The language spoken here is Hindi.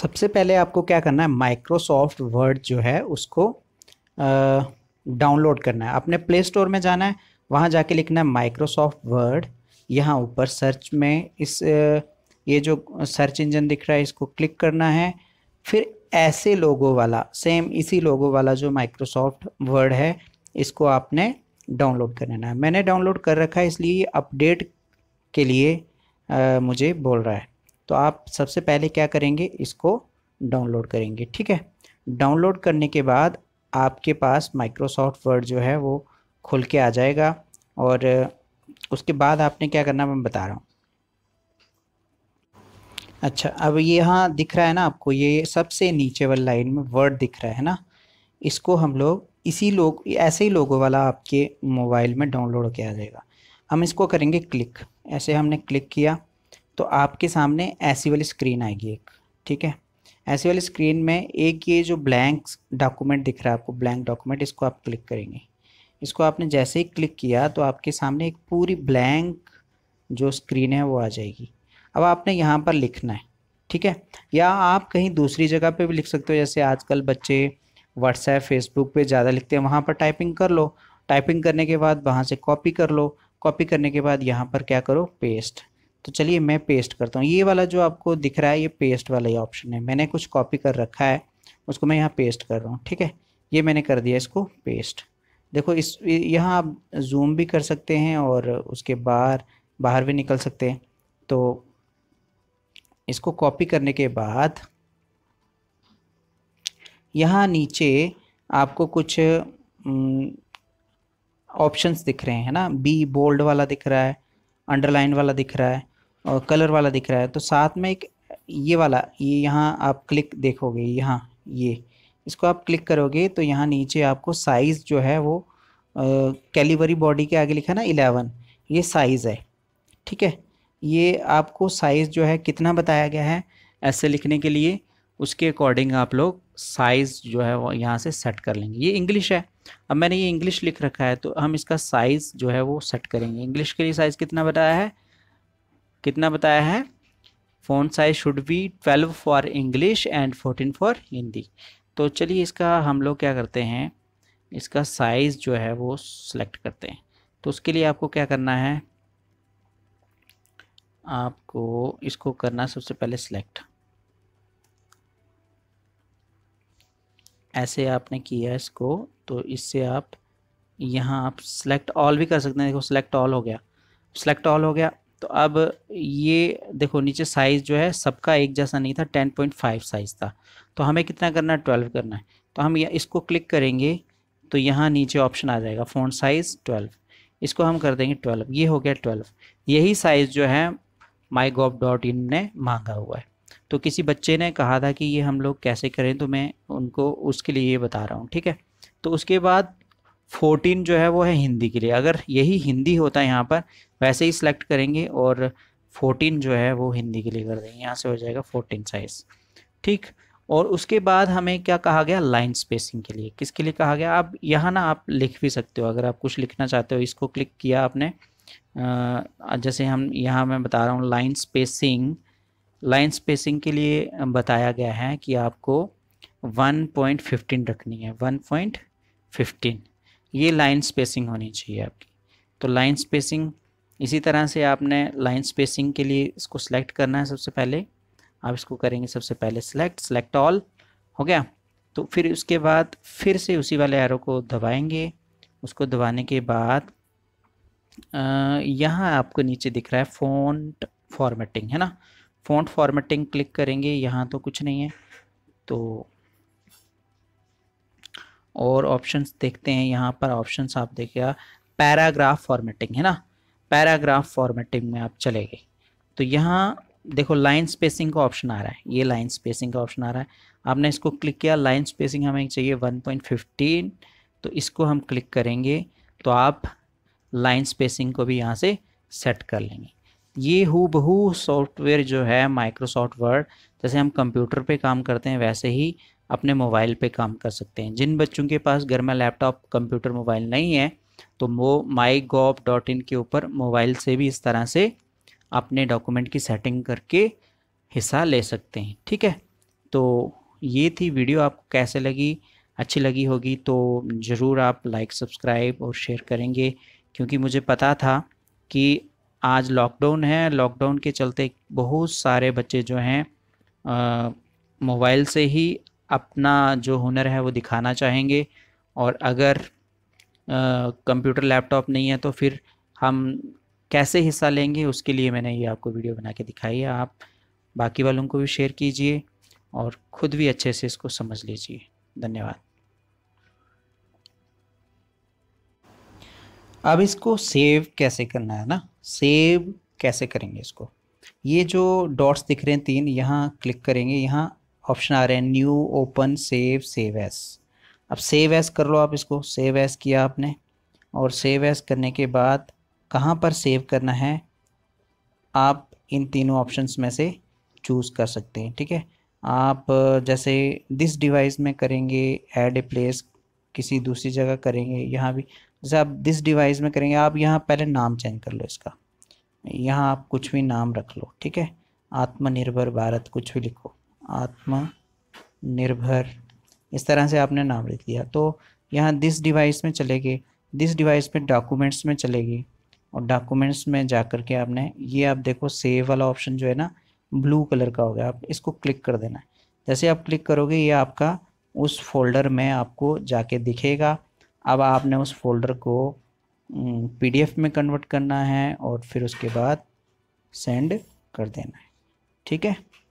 सबसे पहले आपको क्या करना है माइक्रोसॉफ्ट वर्ड जो है उसको डाउनलोड करना है अपने प्ले स्टोर में जाना है वहाँ जाके लिखना है माइक्रोसॉफ्ट वर्ड यहाँ ऊपर सर्च में इस ये जो सर्च इंजन दिख रहा है इसको क्लिक करना है फिर ऐसे लोगों वाला सेम इसी लोगों वाला जो माइक्रोसॉफ्ट वर्ड है इसको आपने डाउनलोड कर लेना है मैंने डाउनलोड कर रखा है इसलिए ये अपडेट के लिए आ, मुझे बोल रहा है तो आप सबसे पहले क्या करेंगे इसको डाउनलोड करेंगे ठीक है डाउनलोड करने के बाद आपके पास माइक्रोसॉफ्ट वर्ड जो है वो खुल के आ जाएगा और उसके बाद आपने क्या करना मैं बता रहा हूँ अच्छा अब ये यहाँ दिख रहा है ना आपको ये सबसे नीचे वाली लाइन में वर्ड दिख रहा है ना इसको हम लोग इसी लोग ऐसे ही लोगों वाला आपके मोबाइल में डाउनलोड किया जाएगा हम इसको करेंगे क्लिक ऐसे हमने क्लिक किया तो आपके सामने ऐसी वाली स्क्रीन आएगी एक ठीक है ऐसी वाली स्क्रीन में एक ये जो ब्लैंक डॉक्यूमेंट दिख रहा है आपको ब्लैंक डॉक्यूमेंट इसको आप क्लिक करेंगे इसको आपने जैसे ही क्लिक किया तो आपके सामने एक पूरी ब्लैंक जो स्क्रीन है वो आ जाएगी अब आपने यहाँ पर लिखना है ठीक है या आप कहीं दूसरी जगह पे भी लिख सकते हो जैसे आजकल बच्चे व्हाट्सएप फेसबुक पे ज़्यादा लिखते हैं वहाँ पर टाइपिंग कर लो टाइपिंग करने के बाद वहाँ से कॉपी कर लो कॉपी करने के बाद यहाँ पर क्या करो पेस्ट तो चलिए मैं पेस्ट करता हूँ ये वाला जो आपको दिख रहा है ये पेस्ट वाला ही ऑप्शन है मैंने कुछ कॉपी कर रखा है उसको मैं यहाँ पेस्ट कर रहा हूँ ठीक है ये मैंने कर दिया इसको पेस्ट देखो इस यहाँ आप जूम भी कर सकते हैं और उसके बाहर बाहर भी निकल सकते हैं तो इसको कॉपी करने के बाद यहाँ नीचे आपको कुछ ऑप्शंस दिख रहे हैं ना बी बोल्ड वाला दिख रहा है अंडरलाइन वाला दिख रहा है और कलर वाला दिख रहा है तो साथ में एक ये वाला ये यहाँ आप क्लिक देखोगे यहाँ ये इसको आप क्लिक करोगे तो यहाँ नीचे आपको साइज़ जो है वो कैलिवरी बॉडी के आगे लिखा ना इलेवन ये साइज़ है ठीक है ये आपको साइज़ जो है कितना बताया गया है ऐसे लिखने के लिए उसके अकॉर्डिंग आप लोग साइज़ जो है वो यहाँ से सेट कर लेंगे ये इंग्लिश है अब मैंने ये इंग्लिश लिख रखा है तो हम इसका साइज़ जो है वो सेट करेंगे इंग्लिश के लिए साइज़ कितना बताया है कितना बताया है font size should be twelve for English and fourteen for Hindi तो चलिए इसका हम लोग क्या करते हैं इसका साइज़ जो है वो सिलेक्ट करते हैं तो उसके लिए आपको क्या करना है आपको इसको करना सबसे पहले सिलेक्ट ऐसे आपने किया इसको तो इससे आप यहाँ आप सिलेक्ट ऑल भी कर सकते हैं देखो सिलेक्ट ऑल हो गया सिलेक्ट ऑल हो गया तो अब ये देखो नीचे साइज़ जो है सबका एक जैसा नहीं था टेन पॉइंट फाइव साइज़ था तो हमें कितना करना है ट्वेल्व करना है तो हम इसको क्लिक करेंगे तो यहाँ नीचे ऑप्शन आ जाएगा फ़ोन साइज़ ट्वेल्व इसको हम कर देंगे ट्वेल्व ये हो गया ट्वेल्व यही साइज़ जो है माई ने मांगा हुआ है तो किसी बच्चे ने कहा था कि ये हम लोग कैसे करें तो मैं उनको उसके लिए ये बता रहा हूँ ठीक है तो उसके बाद फोर्टीन जो है वो है हिंदी के लिए अगर यही हिंदी होता है यहाँ पर वैसे ही सिलेक्ट करेंगे और फोर्टीन जो है वो हिंदी के लिए कर देंगे यहाँ से हो जाएगा फोर्टीन साइज़ ठीक और उसके बाद हमें क्या कहा गया लाइन स्पेसिंग के लिए किसके लिए कहा गया आप यहाँ ना आप लिख भी सकते हो अगर आप कुछ लिखना चाहते हो इसको क्लिक किया आपने जैसे हम यहाँ मैं बता रहा हूँ लाइन स्पेसिंग लाइन स्पेसिंग के लिए बताया गया है कि आपको फिफ्टीन रखनी है फिफ्टीन ये लाइन स्पेसिंग होनी चाहिए आपकी तो लाइन स्पेसिंग इसी तरह से आपने लाइन स्पेसिंग के लिए इसको सिलेक्ट करना है सबसे पहले आप इसको करेंगे सबसे पहले सिलेक्ट सिलेक्ट ऑल हो गया तो फिर उसके बाद फिर से उसी वाले एरो को दबाएंगे उसको दबाने के बाद यहाँ आपको नीचे दिख रहा है फ़ॉन्ट फॉर्मेटिंग है ना फ़ॉन्ट फॉर्मेटिंग क्लिक करेंगे यहाँ तो कुछ नहीं है तो और ऑप्शंस देखते हैं यहाँ पर ऑप्शंस आप देखिएगा पैराग्राफ फॉर्मेटिंग है ना पैराग्राफ फॉर्मेटिंग में आप चले गए तो यहाँ देखो लाइन स्पेसिंग का ऑप्शन आ रहा है ये लाइन स्पेसिंग का ऑप्शन आ रहा है आपने इसको क्लिक किया लाइन स्पेसिंग हमें चाहिए 1.15 तो इसको हम क्लिक करेंगे तो आप लाइन स्पेसिंग को भी यहाँ से सेट कर लेंगे ये हु बहू सॉफ्टवेयर जो है माइक्रोसॉफ्ट वर्ड जैसे हम कंप्यूटर पे काम करते हैं वैसे ही अपने मोबाइल पे काम कर सकते हैं जिन बच्चों के पास घर में लैपटॉप कंप्यूटर मोबाइल नहीं है तो वो माई गोव डॉट इन के ऊपर मोबाइल से भी इस तरह से अपने डॉक्यूमेंट की सेटिंग करके हिस्सा ले सकते हैं ठीक है तो ये थी वीडियो आपको कैसे लगी अच्छी लगी होगी तो ज़रूर आप लाइक सब्सक्राइब और शेयर करेंगे क्योंकि मुझे पता था कि आज लॉकडाउन है लॉकडाउन के चलते बहुत सारे बच्चे जो हैं मोबाइल से ही अपना जो हुनर है वो दिखाना चाहेंगे और अगर कंप्यूटर लैपटॉप नहीं है तो फिर हम कैसे हिस्सा लेंगे उसके लिए मैंने ये आपको वीडियो बना के दिखाई है आप बाकी वालों को भी शेयर कीजिए और ख़ुद भी अच्छे से इसको समझ लीजिए धन्यवाद अब इसको सेव कैसे करना है ना सेव कैसे करेंगे इसको ये जो डॉट्स दिख रहे हैं तीन यहाँ क्लिक करेंगे यहाँ ऑप्शन आ रहे हैं new open save save as अब सेव एस कर लो आप इसको सेव एस किया आपने और सेव एस करने के बाद कहाँ पर सेव करना है आप इन तीनों ऑप्शंस में से चूज़ कर सकते हैं ठीक है आप जैसे दिस डिवाइस में करेंगे ऐड ए प्लेस किसी दूसरी जगह करेंगे यहाँ भी जैसे आप दिस डिवाइस में करेंगे आप यहाँ पहले नाम चेंज कर लो इसका यहाँ आप कुछ भी नाम रख लो ठीक है आत्मनिर्भर भारत कुछ भी लिखो आत्मा निर्भर इस तरह से आपने नाम लिख दिया तो यहाँ दिस डिवाइस में चले गए दिस डिवाइस पे डॉक्यूमेंट्स में चले गए और डॉक्यूमेंट्स में जा कर के आपने ये आप देखो सेव वाला ऑप्शन जो है ना ब्लू कलर का हो गया आप इसको क्लिक कर देना है जैसे आप क्लिक करोगे ये आपका उस फोल्डर में आपको जाके दिखेगा अब आपने उस फोल्डर को पीडीएफ में कन्वर्ट करना है और फिर उसके बाद सेंड कर देना है ठीक है